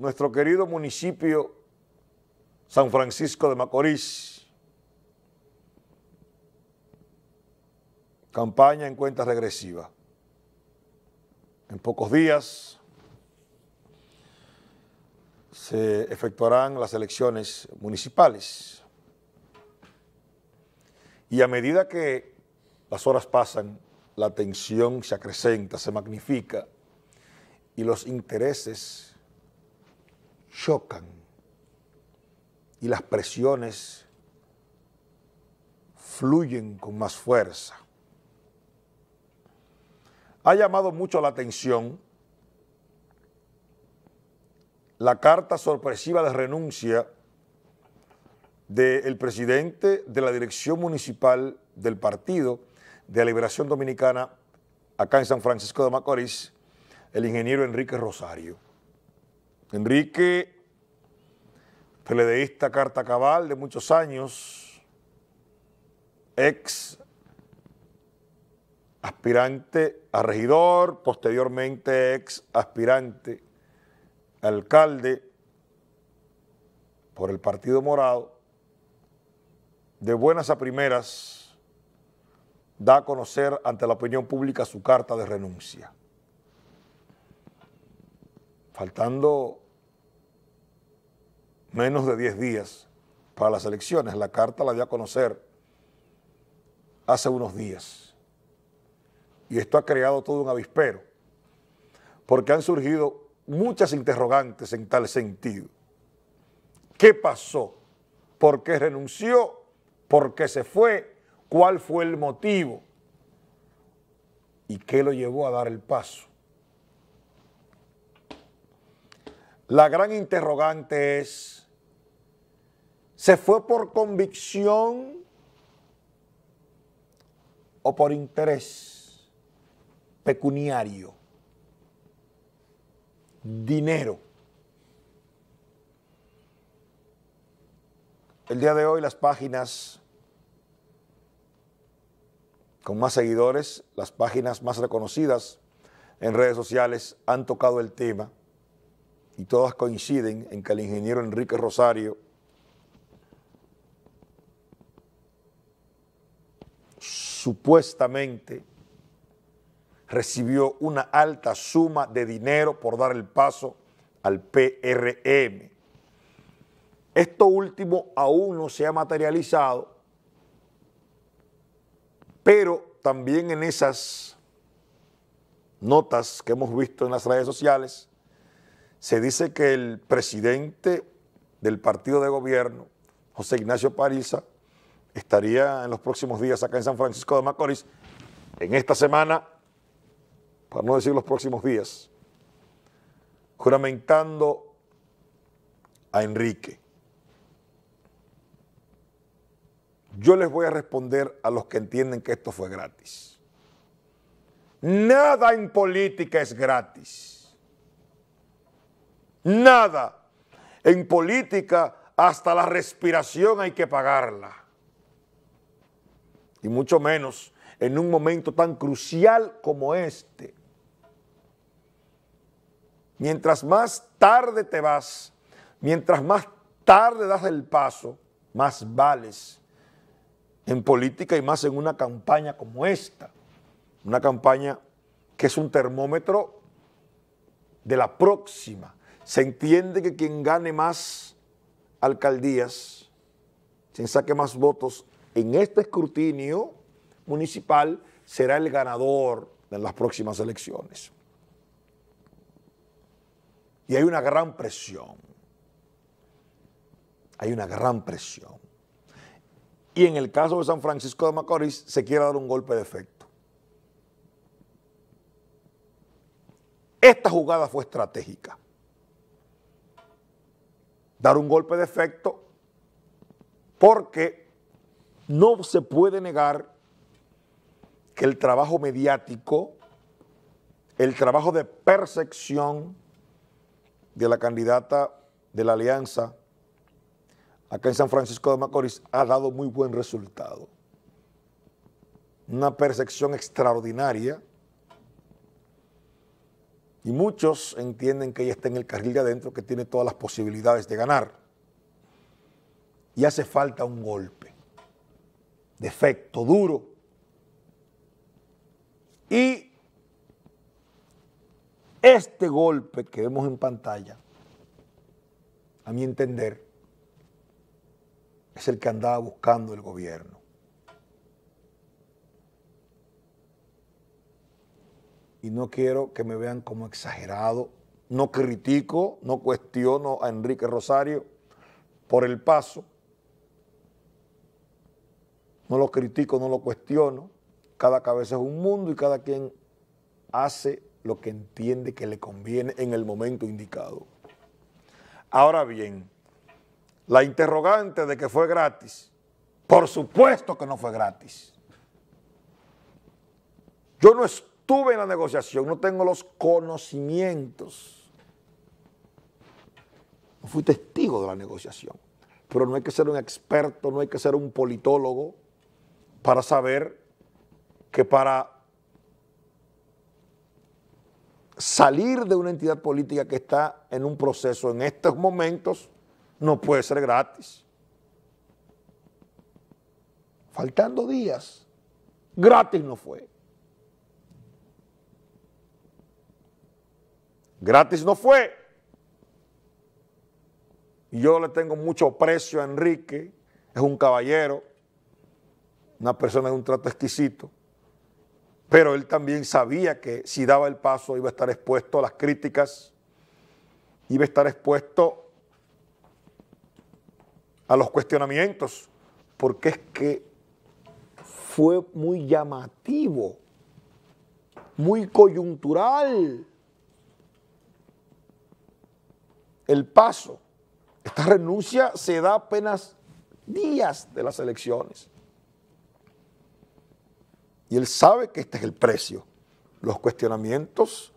nuestro querido municipio San Francisco de Macorís. Campaña en cuenta regresiva. En pocos días se efectuarán las elecciones municipales. Y a medida que las horas pasan, la tensión se acrecenta, se magnifica y los intereses chocan y las presiones fluyen con más fuerza. Ha llamado mucho la atención la carta sorpresiva de renuncia del presidente de la dirección municipal del partido de la Liberación Dominicana acá en San Francisco de Macorís, el ingeniero Enrique Rosario. Enrique, peledeísta carta cabal de muchos años, ex aspirante a regidor, posteriormente ex aspirante alcalde por el Partido Morado, de buenas a primeras da a conocer ante la opinión pública su carta de renuncia faltando menos de 10 días para las elecciones. La carta la dio a conocer hace unos días. Y esto ha creado todo un avispero, porque han surgido muchas interrogantes en tal sentido. ¿Qué pasó? ¿Por qué renunció? ¿Por qué se fue? ¿Cuál fue el motivo? ¿Y qué lo llevó a dar el paso? La gran interrogante es, ¿se fue por convicción o por interés pecuniario? Dinero. El día de hoy las páginas con más seguidores, las páginas más reconocidas en redes sociales han tocado el tema y todas coinciden en que el ingeniero Enrique Rosario supuestamente recibió una alta suma de dinero por dar el paso al PRM. Esto último aún no se ha materializado, pero también en esas notas que hemos visto en las redes sociales, se dice que el presidente del partido de gobierno, José Ignacio Pariza, estaría en los próximos días acá en San Francisco de Macorís, en esta semana, para no decir los próximos días, juramentando a Enrique. Yo les voy a responder a los que entienden que esto fue gratis. Nada en política es gratis. Nada. En política hasta la respiración hay que pagarla. Y mucho menos en un momento tan crucial como este. Mientras más tarde te vas, mientras más tarde das el paso, más vales en política y más en una campaña como esta. Una campaña que es un termómetro de la próxima se entiende que quien gane más alcaldías, quien saque más votos en este escrutinio municipal, será el ganador de las próximas elecciones. Y hay una gran presión. Hay una gran presión. Y en el caso de San Francisco de Macorís se quiere dar un golpe de efecto. Esta jugada fue estratégica dar un golpe de efecto porque no se puede negar que el trabajo mediático, el trabajo de percepción de la candidata de la alianza acá en San Francisco de Macorís ha dado muy buen resultado. Una percepción extraordinaria y muchos entienden que ella está en el carril de adentro, que tiene todas las posibilidades de ganar. Y hace falta un golpe, de efecto duro. Y este golpe que vemos en pantalla, a mi entender, es el que andaba buscando el gobierno. y no quiero que me vean como exagerado. No critico, no cuestiono a Enrique Rosario por el paso. No lo critico, no lo cuestiono. Cada cabeza es un mundo y cada quien hace lo que entiende que le conviene en el momento indicado. Ahora bien, la interrogante de que fue gratis, por supuesto que no fue gratis. Yo no estoy estuve en la negociación, no tengo los conocimientos. No fui testigo de la negociación, pero no hay que ser un experto, no hay que ser un politólogo para saber que para salir de una entidad política que está en un proceso en estos momentos no puede ser gratis. Faltando días, gratis no fue. Gratis no fue. yo le tengo mucho precio a Enrique, es un caballero, una persona de un trato exquisito, pero él también sabía que si daba el paso iba a estar expuesto a las críticas, iba a estar expuesto a los cuestionamientos, porque es que fue muy llamativo, muy coyuntural, el paso. Esta renuncia se da apenas días de las elecciones. Y él sabe que este es el precio. Los cuestionamientos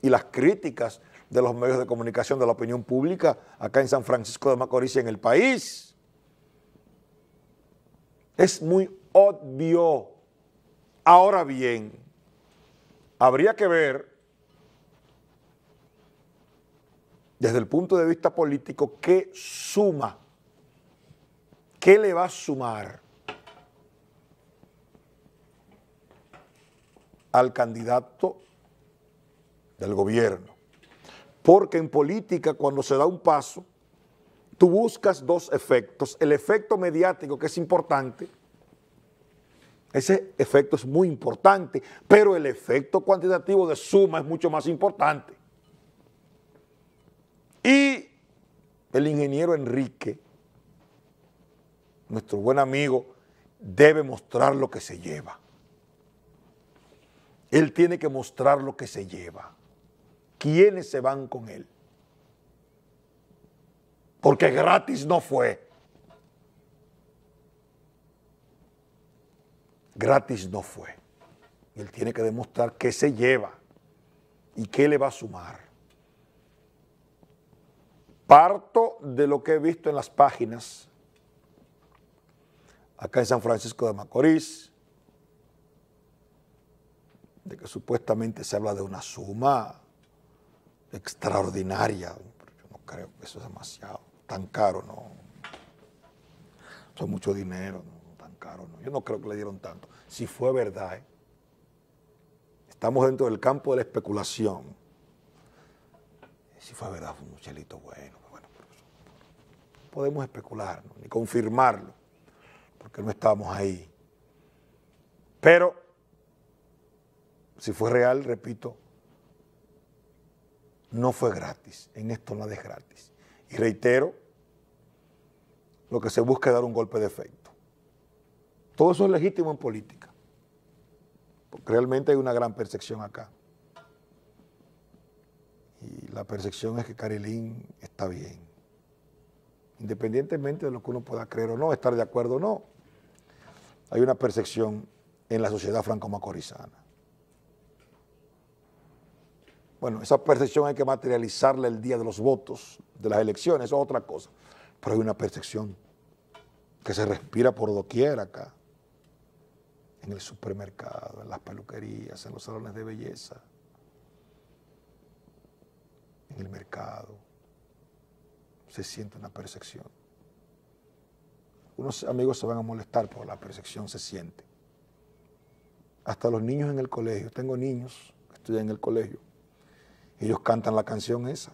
y las críticas de los medios de comunicación, de la opinión pública, acá en San Francisco de Macorís y en el país. Es muy obvio. Ahora bien, habría que ver desde el punto de vista político, ¿qué suma? ¿Qué le va a sumar al candidato del gobierno? Porque en política, cuando se da un paso, tú buscas dos efectos. El efecto mediático, que es importante, ese efecto es muy importante, pero el efecto cuantitativo de suma es mucho más importante. el ingeniero Enrique, nuestro buen amigo, debe mostrar lo que se lleva. Él tiene que mostrar lo que se lleva. ¿Quiénes se van con él? Porque gratis no fue. Gratis no fue. Él tiene que demostrar qué se lleva y qué le va a sumar. Parto de lo que he visto en las páginas, acá en San Francisco de Macorís, de que supuestamente se habla de una suma extraordinaria. Pero yo no creo que eso es demasiado. Tan caro, no. Son mucho dinero, no, tan caro, no. Yo no creo que le dieron tanto. Si fue verdad, ¿eh? estamos dentro del campo de la especulación si fue verdad, fue un muchelito bueno. Pues bueno podemos especular ni confirmarlo, porque no estábamos ahí. Pero, si fue real, repito, no fue gratis, en esto nada es gratis. Y reitero, lo que se busca es dar un golpe de efecto. Todo eso es legítimo en política, porque realmente hay una gran percepción acá la percepción es que Carilín está bien. Independientemente de lo que uno pueda creer o no, estar de acuerdo o no, hay una percepción en la sociedad franco-macorizana. Bueno, esa percepción hay que materializarla el día de los votos, de las elecciones, eso es otra cosa. Pero hay una percepción que se respira por doquier acá, en el supermercado, en las peluquerías, en los salones de belleza. Se siente una percepción. Unos amigos se van a molestar por la percepción, se siente. Hasta los niños en el colegio. Tengo niños que estudian en el colegio. Ellos cantan la canción esa.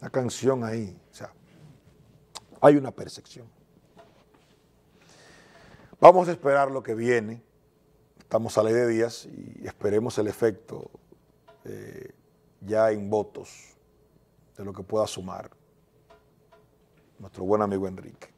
La canción ahí. O sea, hay una percepción. Vamos a esperar lo que viene. Estamos a ley de días y esperemos el efecto eh, ya en votos de lo que pueda sumar nuestro buen amigo Enrique.